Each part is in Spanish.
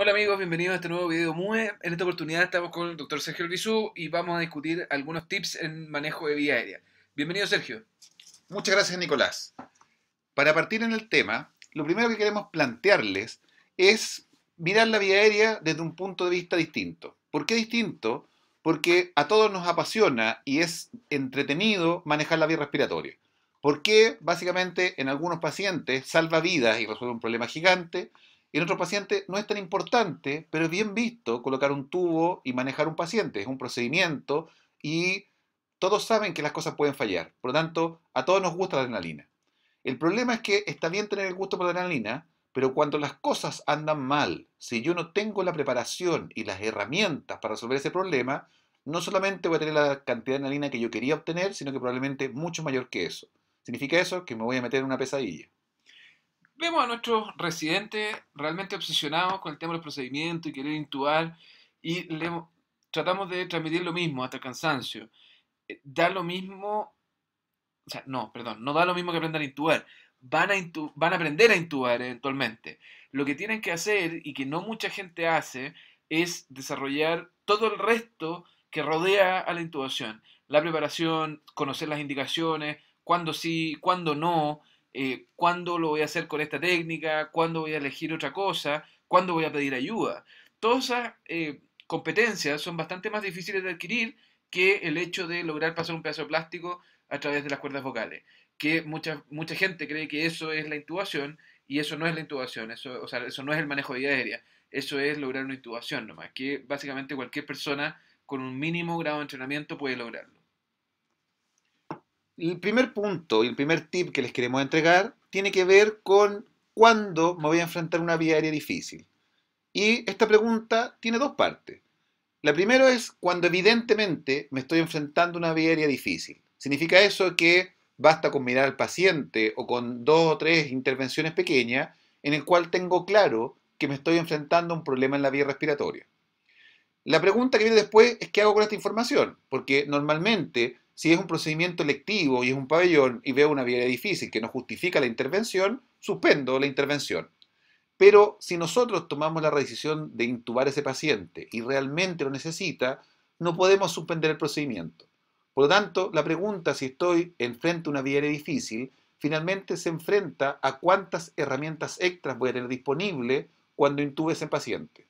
Hola amigos, bienvenidos a este nuevo video MUE. En esta oportunidad estamos con el doctor Sergio Elvisú y vamos a discutir algunos tips en manejo de vía aérea. Bienvenido Sergio. Muchas gracias Nicolás. Para partir en el tema, lo primero que queremos plantearles es mirar la vía aérea desde un punto de vista distinto. ¿Por qué distinto? Porque a todos nos apasiona y es entretenido manejar la vía respiratoria. ¿Por qué? Básicamente en algunos pacientes salva vidas y resuelve un problema gigante y en otros pacientes no es tan importante, pero es bien visto colocar un tubo y manejar un paciente. Es un procedimiento y todos saben que las cosas pueden fallar. Por lo tanto, a todos nos gusta la adrenalina. El problema es que está bien tener el gusto por la adrenalina, pero cuando las cosas andan mal, si yo no tengo la preparación y las herramientas para resolver ese problema, no solamente voy a tener la cantidad de adrenalina que yo quería obtener, sino que probablemente mucho mayor que eso. Significa eso que me voy a meter en una pesadilla vemos a nuestros residentes realmente obsesionados con el tema del procedimiento y querer intubar y tratamos de transmitir lo mismo hasta el cansancio. Eh, da lo mismo, o sea, no, perdón, no da lo mismo que aprendan a intubar. Van a, van a aprender a intubar eventualmente. Lo que tienen que hacer y que no mucha gente hace es desarrollar todo el resto que rodea a la intubación. La preparación, conocer las indicaciones, cuándo sí, cuándo no, eh, cuándo lo voy a hacer con esta técnica, cuándo voy a elegir otra cosa, cuándo voy a pedir ayuda. Todas esas eh, competencias son bastante más difíciles de adquirir que el hecho de lograr pasar un pedazo de plástico a través de las cuerdas vocales, que mucha, mucha gente cree que eso es la intubación y eso no es la intubación, eso, o sea, eso no es el manejo de vida aérea, eso es lograr una intubación nomás, que básicamente cualquier persona con un mínimo grado de entrenamiento puede lograrlo. El primer punto y el primer tip que les queremos entregar tiene que ver con cuándo me voy a enfrentar a una vía aérea difícil. Y esta pregunta tiene dos partes. La primera es cuando evidentemente me estoy enfrentando una vía aérea difícil. ¿Significa eso que basta con mirar al paciente o con dos o tres intervenciones pequeñas en el cual tengo claro que me estoy enfrentando a un problema en la vía respiratoria? La pregunta que viene después es qué hago con esta información, porque normalmente si es un procedimiento electivo y es un pabellón y veo una vía difícil que no justifica la intervención, suspendo la intervención. Pero si nosotros tomamos la decisión de intubar a ese paciente y realmente lo necesita, no podemos suspender el procedimiento. Por lo tanto, la pregunta si estoy enfrente a una vía difícil finalmente se enfrenta a cuántas herramientas extras voy a tener disponible cuando intube ese paciente.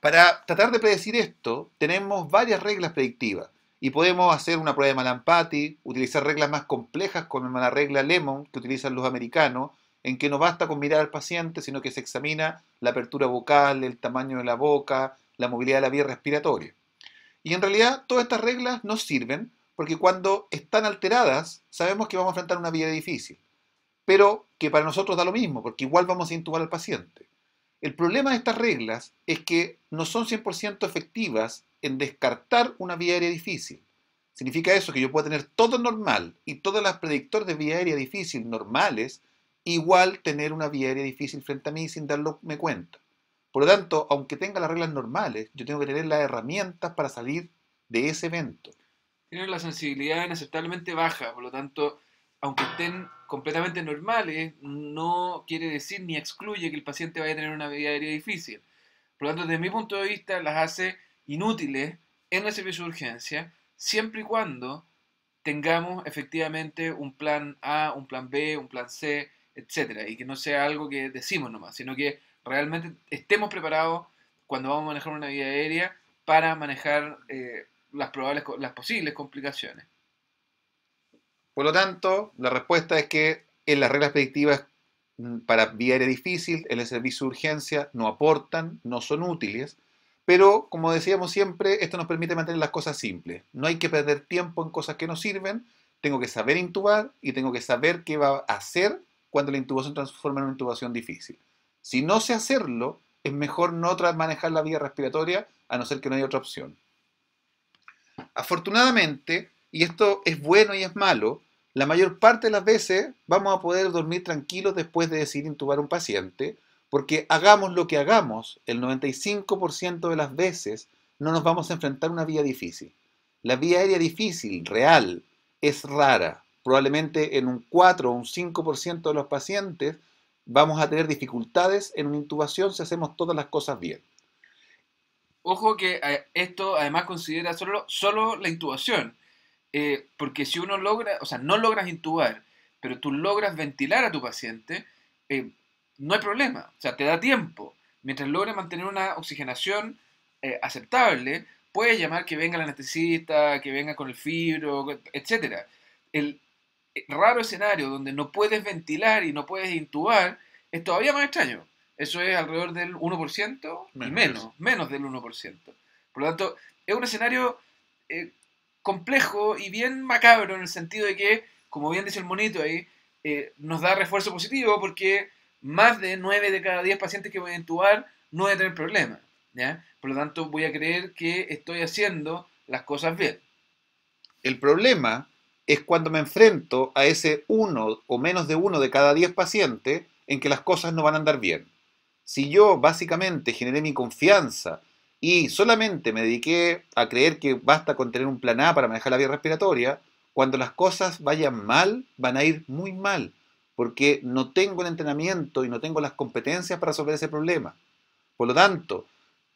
Para tratar de predecir esto, tenemos varias reglas predictivas. Y podemos hacer una prueba de Malampati, utilizar reglas más complejas como la regla Lemon que utilizan los americanos, en que no basta con mirar al paciente, sino que se examina la apertura vocal, el tamaño de la boca, la movilidad de la vía respiratoria. Y en realidad todas estas reglas nos sirven porque cuando están alteradas sabemos que vamos a enfrentar una vía difícil, pero que para nosotros da lo mismo, porque igual vamos a intubar al paciente. El problema de estas reglas es que no son 100% efectivas en descartar una vía aérea difícil. Significa eso que yo puedo tener todo normal y todas las predictores de vía aérea difícil normales, igual tener una vía aérea difícil frente a mí sin darme cuenta. Por lo tanto, aunque tenga las reglas normales, yo tengo que tener las herramientas para salir de ese evento. Tienen la sensibilidad inaceptablemente baja, por lo tanto, aunque estén completamente normales, no quiere decir ni excluye que el paciente vaya a tener una vía aérea difícil. Por lo tanto, desde mi punto de vista, las hace inútiles en el servicio de urgencia, siempre y cuando tengamos efectivamente un plan A, un plan B, un plan C, etc. y que no sea algo que decimos nomás, sino que realmente estemos preparados cuando vamos a manejar una vía aérea para manejar eh, las probables, las posibles complicaciones. Por lo tanto, la respuesta es que en las reglas predictivas mm, para vía aérea difícil, en el servicio de urgencia no aportan, no son útiles, pero, como decíamos siempre, esto nos permite mantener las cosas simples. No hay que perder tiempo en cosas que no sirven. Tengo que saber intubar y tengo que saber qué va a hacer cuando la intubación transforma en una intubación difícil. Si no sé hacerlo, es mejor no manejar la vía respiratoria a no ser que no haya otra opción. Afortunadamente, y esto es bueno y es malo, la mayor parte de las veces vamos a poder dormir tranquilos después de decidir intubar a un paciente, porque hagamos lo que hagamos, el 95% de las veces no nos vamos a enfrentar a una vía difícil. La vía aérea difícil, real, es rara. Probablemente en un 4 o un 5% de los pacientes vamos a tener dificultades en una intubación si hacemos todas las cosas bien. Ojo que eh, esto además considera solo, solo la intubación. Eh, porque si uno logra, o sea, no logras intubar, pero tú logras ventilar a tu paciente, eh, no hay problema. O sea, te da tiempo. Mientras logres mantener una oxigenación eh, aceptable, puedes llamar que venga el anestesista, que venga con el fibro, etc. El eh, raro escenario donde no puedes ventilar y no puedes intubar es todavía más extraño. Eso es alrededor del 1% menos. y menos, menos del 1%. Por lo tanto, es un escenario eh, complejo y bien macabro en el sentido de que, como bien dice el monito ahí, nos da refuerzo positivo porque más de 9 de cada 10 pacientes que voy a intubar no voy a tener problemas. Por lo tanto, voy a creer que estoy haciendo las cosas bien. El problema es cuando me enfrento a ese 1 o menos de 1 de cada 10 pacientes en que las cosas no van a andar bien. Si yo básicamente generé mi confianza y solamente me dediqué a creer que basta con tener un plan A para manejar la vía respiratoria, cuando las cosas vayan mal, van a ir muy mal porque no tengo el entrenamiento y no tengo las competencias para resolver ese problema. Por lo tanto,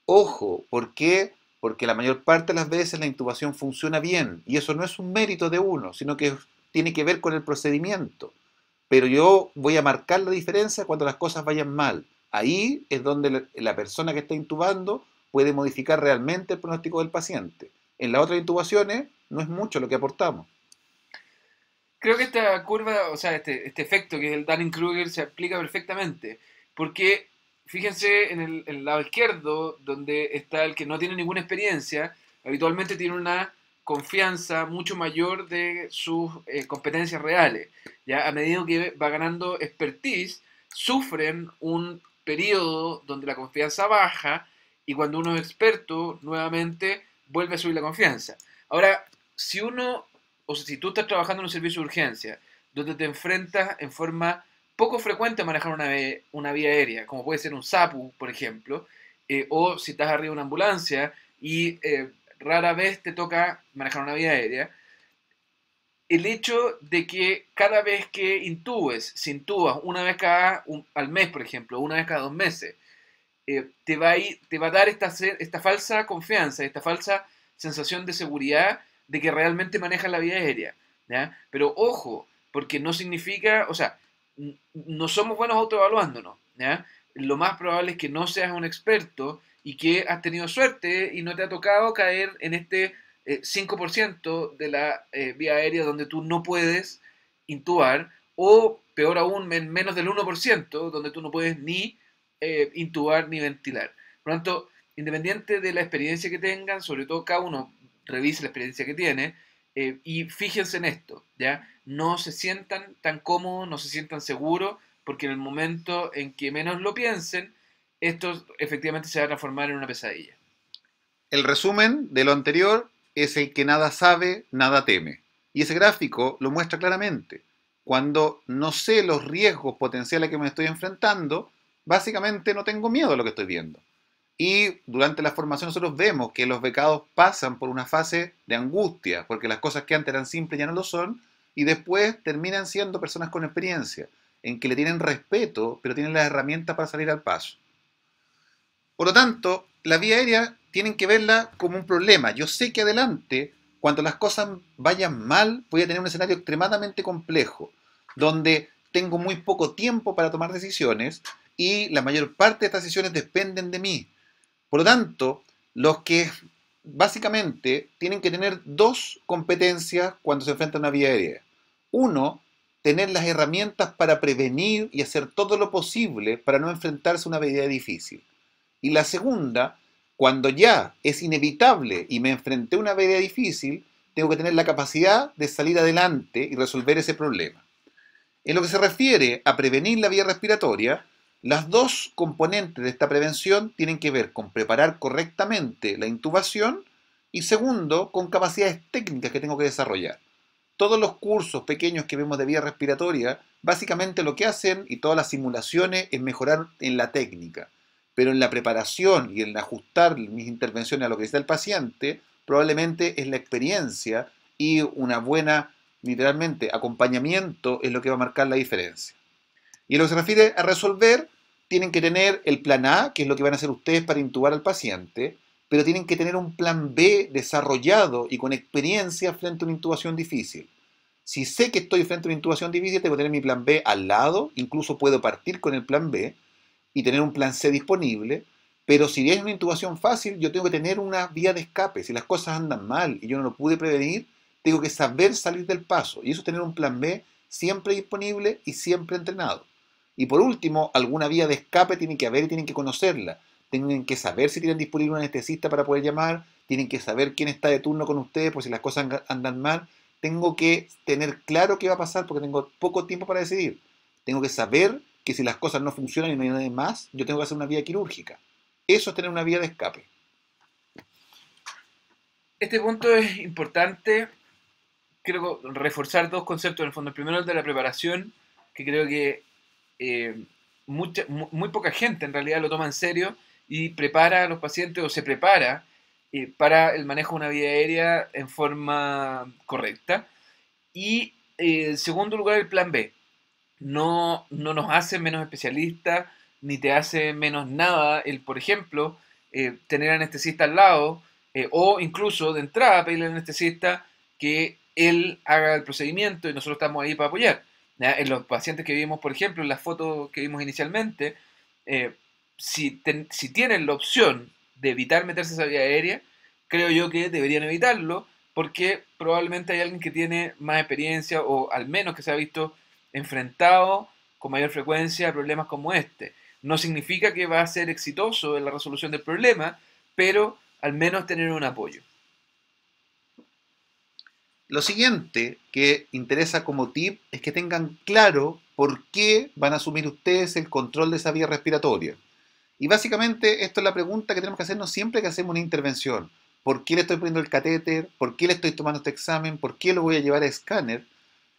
ojo, ¿por qué? Porque la mayor parte de las veces la intubación funciona bien y eso no es un mérito de uno, sino que tiene que ver con el procedimiento. Pero yo voy a marcar la diferencia cuando las cosas vayan mal. Ahí es donde la persona que está intubando puede modificar realmente el pronóstico del paciente. En las otras intubaciones no es mucho lo que aportamos creo que esta curva, o sea, este, este efecto que es el Dunning-Kruger se aplica perfectamente. Porque fíjense en el, lado izquierdo, donde está el que no tiene ninguna experiencia, habitualmente tiene una confianza mucho mayor de sus eh, competencias reales. Ya a medida que va ganando expertise, sufren un periodo donde la confianza baja y cuando uno es experto, nuevamente vuelve a subir la confianza. Ahora, si uno o sea, si tú estás trabajando en un servicio de urgencia, donde te enfrentas en forma poco frecuente a manejar una, una vía aérea, como puede ser un SAPU, por ejemplo, eh, o si estás arriba de una ambulancia y eh, rara vez te toca manejar una vía aérea, el hecho de que cada vez que intubes, si intubas una vez cada al mes, por ejemplo, una vez cada dos meses, eh, te, va a ir, te va a dar esta, esta falsa confianza, esta falsa sensación de seguridad de que realmente manejas la vía aérea. Pero ojo, porque no significa, o sea, no somos buenos autoevaluándonos. ¿ya? Lo más probable es que no seas un experto y que has tenido suerte y no te ha tocado caer en este 5% eh, de la eh, vía aérea donde tú no puedes intubar, o peor aún, en menos del 1%, donde tú no puedes ni eh, intubar ni ventilar. Por lo tanto, independiente de la experiencia que tengan, sobre todo cada uno revise la experiencia que tiene. Eh, y fíjense en esto, ¿ya? No se sientan tan cómodos, no se sientan seguros, porque en el momento en que menos lo piensen, esto efectivamente se va a transformar en una pesadilla. El resumen de lo anterior es el que nada sabe, nada teme. Y ese gráfico lo muestra claramente. Cuando no sé los riesgos potenciales que me estoy enfrentando, básicamente no tengo miedo a lo que estoy viendo. Y durante la formación nosotros vemos que los becados pasan por una fase de angustia, porque las cosas que antes eran simples ya no lo son, y después terminan siendo personas con experiencia, en que le tienen respeto, pero tienen las herramientas para salir al paso. Por lo tanto, la vía aérea tienen que verla como un problema. Yo sé que adelante, cuando las cosas vayan mal, voy a tener un escenario extremadamente complejo, donde tengo muy poco tiempo para tomar decisiones y la mayor parte de estas decisiones dependen de mí por lo tanto, los que básicamente tienen que tener dos competencias cuando se enfrentan a una vía aérea. Uno, tener las herramientas para prevenir y hacer todo lo posible para no enfrentarse a una vía difícil. Y la segunda, cuando ya es inevitable y me enfrenté a una vía difícil, tengo que tener la capacidad de salir adelante y resolver ese problema. En lo que se refiere a prevenir la vía respiratoria, las dos componentes de esta prevención tienen que ver con preparar correctamente la intubación y segundo, con capacidades técnicas que tengo que desarrollar. Todos los cursos pequeños que vemos de vía respiratoria, básicamente lo que hacen y todas las simulaciones es mejorar en la técnica, pero en la preparación y en ajustar mis intervenciones a lo que dice el paciente, probablemente es la experiencia y una buena, literalmente, acompañamiento es lo que va a marcar la diferencia. Y en lo que se refiere a resolver, tienen que tener el plan A, que es lo que van a hacer ustedes para intubar al paciente, pero tienen que tener un plan B desarrollado y con experiencia frente a una intubación difícil. Si sé que estoy frente a una intubación difícil, tengo que tener mi plan B al lado, incluso puedo partir con el plan B y tener un plan C disponible, pero si es una intubación fácil, yo tengo que tener una vía de escape. Si las cosas andan mal y yo no lo pude prevenir, tengo que saber salir del paso y eso es tener un plan B siempre disponible y siempre entrenado. Y por último, alguna vía de escape tienen que haber y tienen que conocerla. Tienen que saber si tienen disponible un anestesista para poder llamar, tienen que saber quién está de turno con ustedes por si las cosas andan mal. Tengo que tener claro qué va a pasar porque tengo poco tiempo para decidir. Tengo que saber que si las cosas no funcionan y no hay nadie más, yo tengo que hacer una vía quirúrgica. Eso es tener una vía de escape. Este punto es importante. creo reforzar dos conceptos en el fondo. El primero es el de la preparación, que creo que eh, mucha, muy, poca gente en realidad lo toma en serio y prepara a los pacientes o se prepara eh, para el manejo de una vía aérea en forma correcta. Y eh, en segundo lugar, el plan B. No, no nos hace menos especialistas ni te hace menos nada el, por ejemplo, tener anestesista al lado o incluso de entrada pedirle al anestesista que él haga el procedimiento y nosotros estamos ahí para apoyar. En los pacientes que vimos, por ejemplo, en las fotos que vimos inicialmente, eh, si, si tienen la opción de evitar meterse esa vía aérea, creo yo que deberían evitarlo porque probablemente hay alguien que tiene más experiencia o al menos que se ha visto enfrentado con mayor frecuencia a problemas como este. No significa que va a ser exitoso en la resolución del problema, pero al menos tener un apoyo. Lo siguiente que interesa como tip es que tengan claro por qué van a asumir ustedes el control de esa vía respiratoria. Y básicamente esto es la pregunta que tenemos que hacernos siempre que hacemos una intervención. ¿Por qué le estoy poniendo el catéter? ¿Por qué le estoy tomando este examen? ¿Por qué lo voy a llevar a escáner?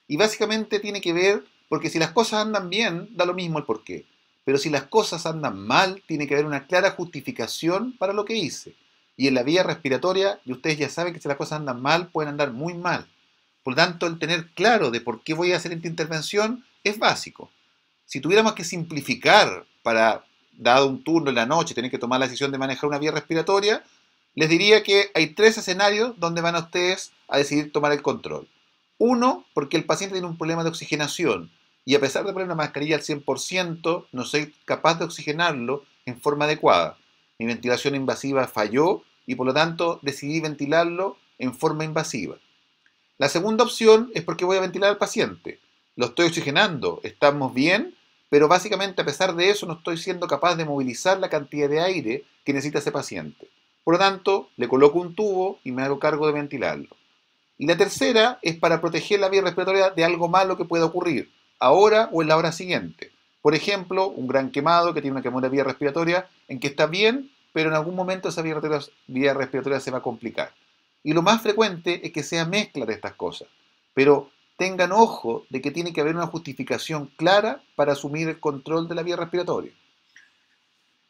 Y básicamente tiene que ver, porque si las cosas andan bien, da lo mismo el por qué. Pero si las cosas andan mal, tiene que haber una clara justificación para lo que hice y en la vía respiratoria, y ustedes ya saben que si las cosas andan mal, pueden andar muy mal. Por lo tanto, el tener claro de por qué voy a hacer esta intervención es básico. Si tuviéramos que simplificar para, dado un turno en la noche, tener que tomar la decisión de manejar una vía respiratoria, les diría que hay tres escenarios donde van a ustedes a decidir tomar el control. Uno, porque el paciente tiene un problema de oxigenación y a pesar de poner una mascarilla al 100%, no soy capaz de oxigenarlo en forma adecuada. Mi ventilación invasiva falló y por lo tanto decidí ventilarlo en forma invasiva. La segunda opción es porque voy a ventilar al paciente. Lo estoy oxigenando, estamos bien, pero básicamente a pesar de eso no estoy siendo capaz de movilizar la cantidad de aire que necesita ese paciente. Por lo tanto, le coloco un tubo y me hago cargo de ventilarlo. Y la tercera es para proteger la vía respiratoria de algo malo que pueda ocurrir, ahora o en la hora siguiente. Por ejemplo, un gran quemado que tiene una quemadura de vía respiratoria en que está bien, pero en algún momento esa vía respiratoria, se va a complicar. Y lo más frecuente es que sea mezcla de estas cosas, pero tengan ojo de que tiene que haber una justificación clara para asumir el control de la vía respiratoria.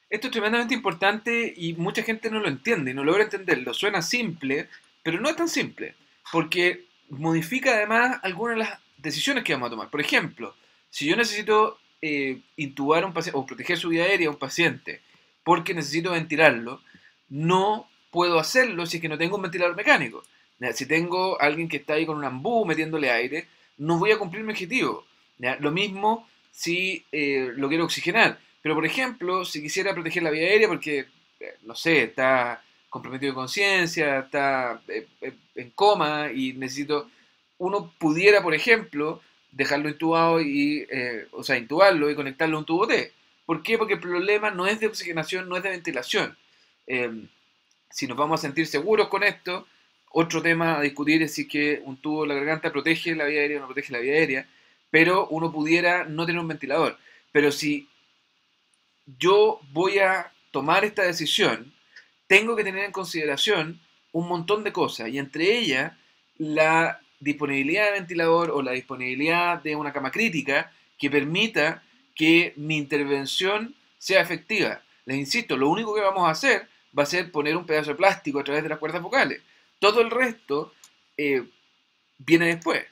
Esto es tremendamente importante y mucha gente no lo entiende, no logra entenderlo. Suena simple, pero no es tan simple, porque modifica además algunas de las decisiones que vamos a tomar. Por ejemplo, si yo necesito eh, intubar un paciente o proteger su vía aérea a un paciente porque necesito ventilarlo, no puedo hacerlo si es que no tengo un ventilador mecánico. Si tengo alguien que está ahí con un ambú metiéndole aire, no voy a cumplir mi objetivo. Lo mismo si eh, lo quiero oxigenar. Pero, por ejemplo, si quisiera proteger la vía aérea porque, eh, no sé, está comprometido de conciencia, está eh, en coma y necesito, uno pudiera, por ejemplo, dejarlo intubado y, o sea, intubarlo y conectarlo a un tubo T. ¿Por qué? Porque el problema no es de oxigenación, no es de ventilación. Em, si nos vamos a sentir seguros con esto, otro tema a discutir es si que un tubo de la garganta protege la vía aérea o no protege la vía aérea, pero uno pudiera no tener un ventilador. Pero si yo voy a tomar esta decisión, tengo que tener en consideración un montón de cosas y entre ellas la disponibilidad de ventilador o la disponibilidad de una cama crítica que permita que mi intervención sea efectiva. Les insisto, lo único que vamos a hacer va a ser poner un pedazo de plástico a través de las cuerdas vocales. Todo el resto eh, viene después.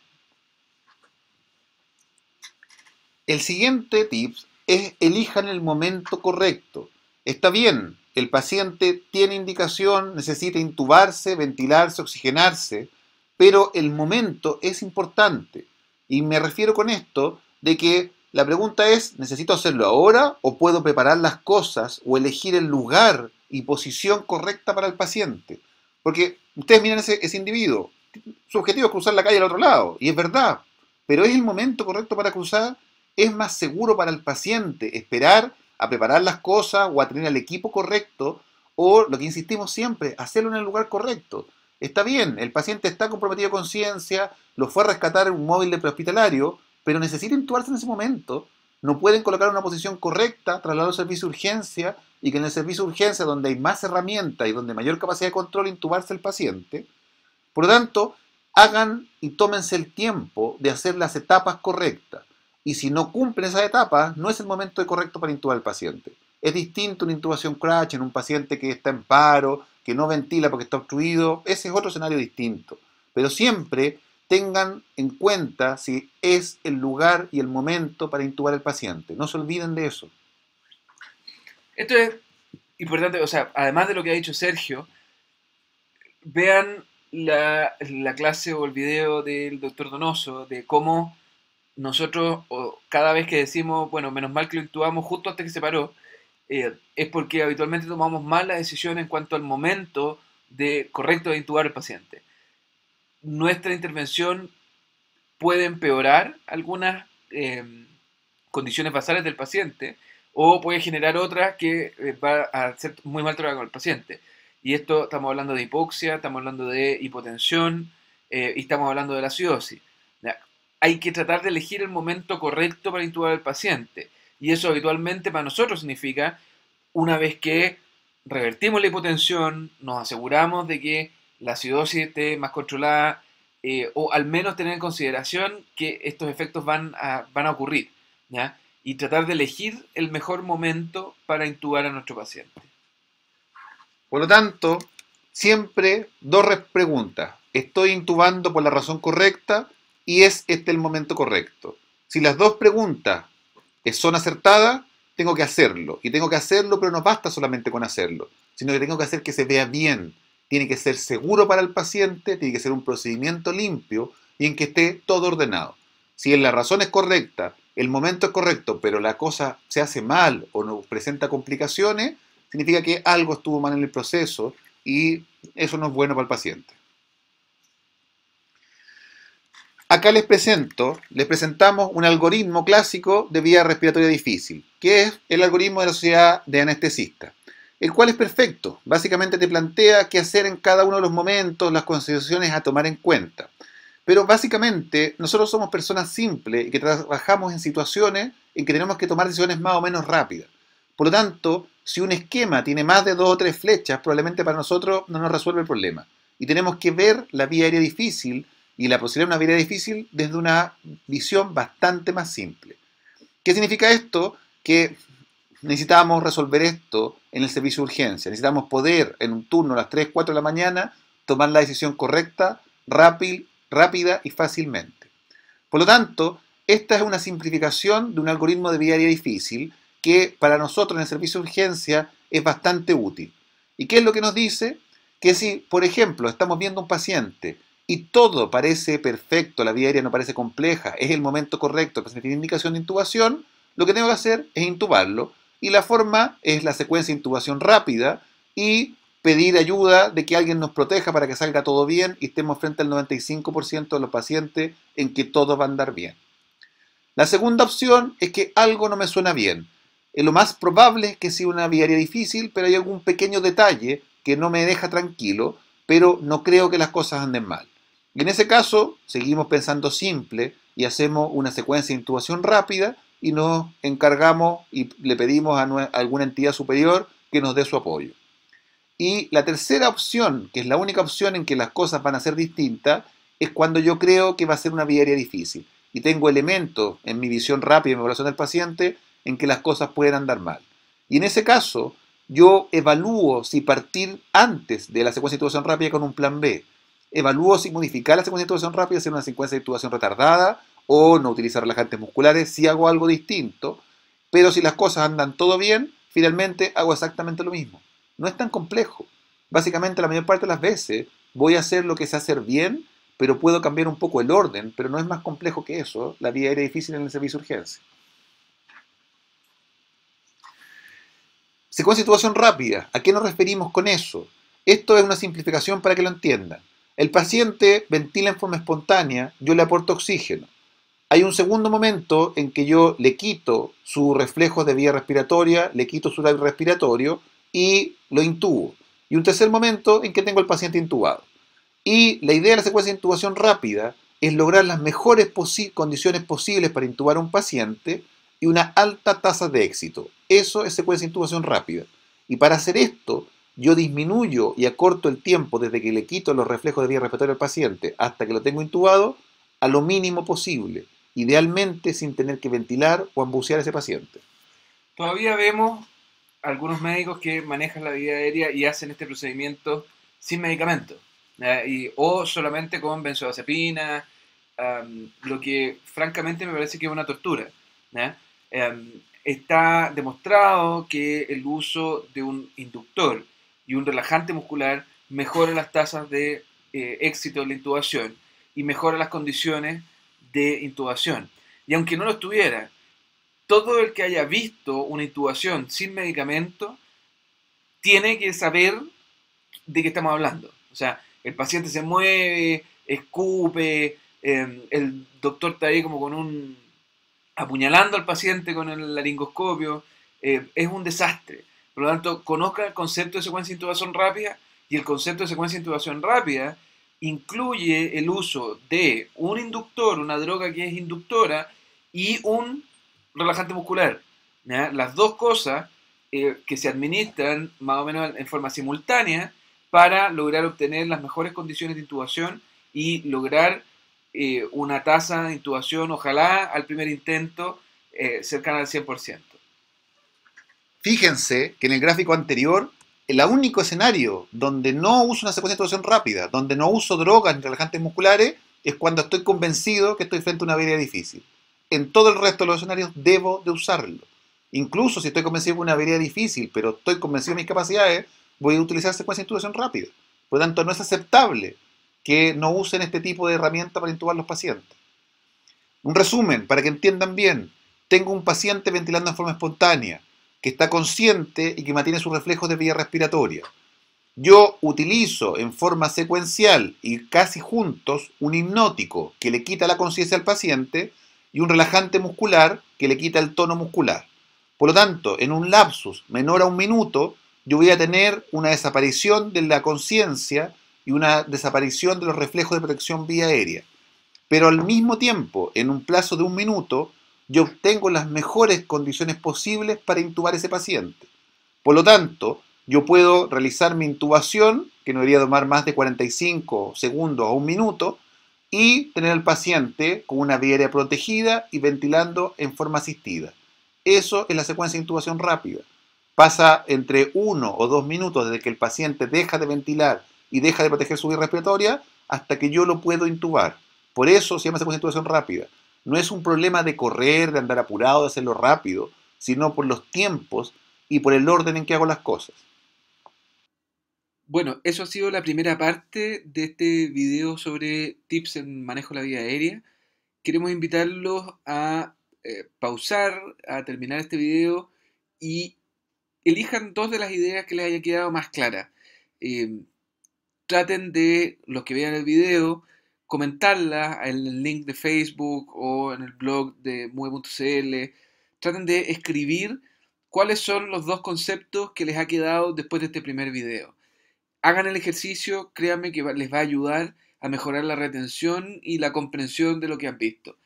El siguiente tip es elijan el momento correcto. Está bien, el paciente tiene indicación, necesita intubarse, ventilarse, oxigenarse, pero el momento es importante. Y me refiero con esto de que la pregunta es, ¿necesito hacerlo ahora o puedo preparar las cosas o elegir el lugar y posición correcta para el paciente? Porque ustedes miran ese, ese individuo, su objetivo es cruzar la calle al otro lado, y es verdad, pero es el momento correcto para cruzar, es más seguro para el paciente esperar a preparar las cosas o a tener al equipo correcto, o lo que insistimos siempre, hacerlo en el lugar correcto. Está bien, el paciente está comprometido con conciencia, lo fue a rescatar en un móvil de prehospitalario, pero necesitan intubarse en ese momento, no pueden colocar una posición correcta, trasladar al servicio de urgencia y que en el servicio de urgencia, donde hay más herramientas y donde mayor capacidad de control, intubarse el paciente. Por lo tanto, hagan y tómense el tiempo de hacer las etapas correctas. Y si no cumplen esas etapas, no es el momento correcto para intubar al paciente. Es distinto una intubación crash en un paciente que está en paro, que no ventila porque está obstruido. Ese es otro escenario distinto. Pero siempre tengan en cuenta si es el lugar y el momento para intubar al paciente. No se olviden de eso. Esto es importante, o sea, además de lo que ha dicho Sergio, vean la, clase o el video del doctor Donoso de cómo nosotros, o cada vez que decimos, bueno, menos mal que lo intubamos justo hasta que se paró, eh, es porque habitualmente tomamos malas decisión en cuanto al momento de correcto de intubar al paciente nuestra intervención puede empeorar algunas eh, condiciones basales del paciente o puede generar otras que eh, va a ser muy mal trabajo con el paciente. Y esto estamos hablando de hipoxia, estamos hablando de hipotensión eh, y estamos hablando de la acidosis. hay que tratar de elegir el momento correcto para intubar al paciente. Y eso habitualmente para nosotros significa una vez que revertimos la hipotensión, nos aseguramos de que la acidosis esté más controlada eh, o al menos tener en consideración que estos efectos van a, van a ocurrir y tratar de elegir el mejor momento para intubar a nuestro paciente. Por lo tanto, siempre dos preguntas. ¿Estoy intubando por la razón correcta y es este el momento correcto? Si las dos preguntas son acertadas, tengo que hacerlo. Y tengo que hacerlo, pero no basta solamente con hacerlo, sino que tengo que hacer que se vea bien, tiene que ser seguro para el paciente, tiene que ser un procedimiento limpio y en que esté todo ordenado. Si la razón es correcta, el momento es correcto, pero la cosa se hace mal o nos presenta complicaciones, significa que algo estuvo mal en el proceso y eso no es bueno para el paciente. Acá les presento, les presentamos un algoritmo clásico de vía respiratoria difícil, que es el algoritmo de la sociedad de anestesistas el cual es perfecto. Básicamente te plantea qué hacer en cada uno de los momentos, las consideraciones a tomar en cuenta. Pero básicamente nosotros somos personas simples y que trabajamos en situaciones en que tenemos que tomar decisiones más o menos rápidas. Por lo tanto, si un esquema tiene más de dos o tres flechas, probablemente para nosotros no nos resuelve el problema. Y tenemos que ver la vía aérea difícil y la posibilidad de una vía aérea difícil desde una visión bastante más simple. ¿Qué significa esto? Que Necesitamos resolver esto en el servicio de urgencia. Necesitamos poder en un turno a las 3, 4 de la mañana tomar la decisión correcta, rápida, rápida y fácilmente. Por lo tanto, esta es una simplificación de un algoritmo de vía aérea difícil que para nosotros en el servicio de urgencia es bastante útil. ¿Y qué es lo que nos dice? Que si, por ejemplo, estamos viendo un paciente y todo parece perfecto, la vía aérea no parece compleja, es el momento correcto, para paciente tiene indicación de intubación, lo que tengo que hacer es intubarlo y la forma es la secuencia de intubación rápida y pedir ayuda de que alguien nos proteja para que salga todo bien y estemos frente al 95% de los pacientes en que todo va a andar bien. La segunda opción es que algo no me suena bien. Lo más probable es que sea una viaria difícil, pero hay algún pequeño detalle que no me deja tranquilo, pero no creo que las cosas anden mal. Y en ese caso, seguimos pensando simple y hacemos una secuencia de intubación rápida y nos encargamos y le pedimos a, alguna entidad superior que nos dé su apoyo. Y la tercera opción, que es la única opción en que las cosas van a ser distintas, es cuando yo creo que va a ser una vía aérea difícil y tengo elementos en mi visión rápida y mi evaluación del paciente en que las cosas pueden andar mal. Y en ese caso, yo evalúo si partir antes de la secuencia de intubación rápida con un plan B. Evalúo si modificar la secuencia de intubación rápida, hacer una secuencia de intubación retardada o no utilizar relajantes musculares si hago algo distinto, pero si las cosas andan todo bien, finalmente hago exactamente lo mismo. No es tan complejo. Básicamente la mayor parte de las veces voy a hacer lo que sé hacer bien, pero puedo cambiar un poco el orden, pero no es más complejo que eso. La vida era difícil en el servicio de urgencia. Según situación rápida, ¿a qué nos referimos con eso? Esto es una simplificación para que lo entiendan. El paciente ventila en forma espontánea, yo le aporto oxígeno. Hay un segundo momento en que yo le quito su reflejo de vía respiratoria, le quito su labio respiratorio y lo intubo. Y un tercer momento en que tengo al paciente intubado. Y la idea de la secuencia de intubación rápida es lograr las mejores condiciones posibles para intubar a un paciente y una alta tasa de éxito. Eso es secuencia de intubación rápida. Y para hacer esto, yo disminuyo y acorto el tiempo desde que le quito los reflejos de vía respiratoria al paciente hasta que lo tengo intubado a lo mínimo posible idealmente sin tener que ventilar o ambucear a ese paciente. Todavía vemos algunos médicos que manejan la vida aérea y hacen este procedimiento sin medicamento y, o solamente con benzodiazepina, lo que francamente me parece que es una tortura. está demostrado que el uso de un inductor y un relajante muscular mejora las tasas de eh, éxito de la intubación y mejora las condiciones de intubación. Y aunque no lo estuviera, todo el que haya visto una intubación sin medicamento tiene que saber de qué estamos hablando. O sea, el paciente se mueve, escupe, em, el doctor está ahí como con un apuñalando al paciente con el laringoscopio, em, es un desastre. Por lo tanto, conozca el concepto de secuencia de intubación rápida y el concepto de secuencia de intubación rápida incluye el uso de un inductor, una droga que es inductora, y un relajante muscular. Las dos cosas eh, que se administran más o menos en forma simultánea para lograr obtener las mejores condiciones de intubación y lograr eh, una tasa de intubación, ojalá al primer intento, eh, cercana al 100%. Fíjense que en el gráfico anterior el único escenario donde no uso una secuencia de intubación rápida, donde no uso drogas ni relajantes musculares, es cuando estoy convencido que estoy frente a una avería difícil. En todo el resto de los escenarios debo de usarlo. Incluso si estoy convencido de una avería difícil, pero estoy convencido de mis capacidades, voy a utilizar secuencia de intubación rápida. Por lo tanto, no es aceptable que no usen este tipo de herramienta para intubar los pacientes. Un resumen, para que entiendan bien. Tengo un paciente ventilando en forma espontánea que está consciente y que mantiene sus reflejos de vía respiratoria. Yo utilizo en forma secuencial y casi juntos un hipnótico que le quita la conciencia al paciente y un relajante muscular que le quita el tono muscular. Por lo tanto, en un lapsus menor a un minuto, yo voy a tener una desaparición de la conciencia y una desaparición de los reflejos de protección vía aérea. Pero al mismo tiempo, en un plazo de un minuto, yo obtengo las mejores condiciones posibles para intubar ese paciente. Por lo tanto, yo puedo realizar mi intubación, que no debería tomar más de 45 segundos a un minuto, y tener al paciente con una vía aérea protegida y ventilando en forma asistida. Eso es la secuencia de intubación rápida. Pasa entre uno o dos minutos desde que el paciente deja de ventilar y deja de proteger su vía respiratoria hasta que yo lo puedo intubar. Por eso se llama secuencia de intubación rápida no es un problema de correr, de andar apurado, de hacerlo rápido, sino por los tiempos y por el orden en que hago las cosas. Bueno, eso ha sido la primera parte de este video sobre tips en manejo de la vida aérea. Queremos invitarlos a eh, pausar, a terminar este video y elijan dos de las ideas que les haya quedado más claras. Eh, traten de, los que vean el video, comentarla en el link de Facebook o en el blog de mue.cl. Traten de escribir cuáles son los dos conceptos que les ha quedado después de este primer video. Hagan el ejercicio, créanme que les va a ayudar a mejorar la retención y la comprensión de lo que han visto.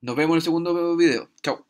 Nos vemos en el segundo video. Chao.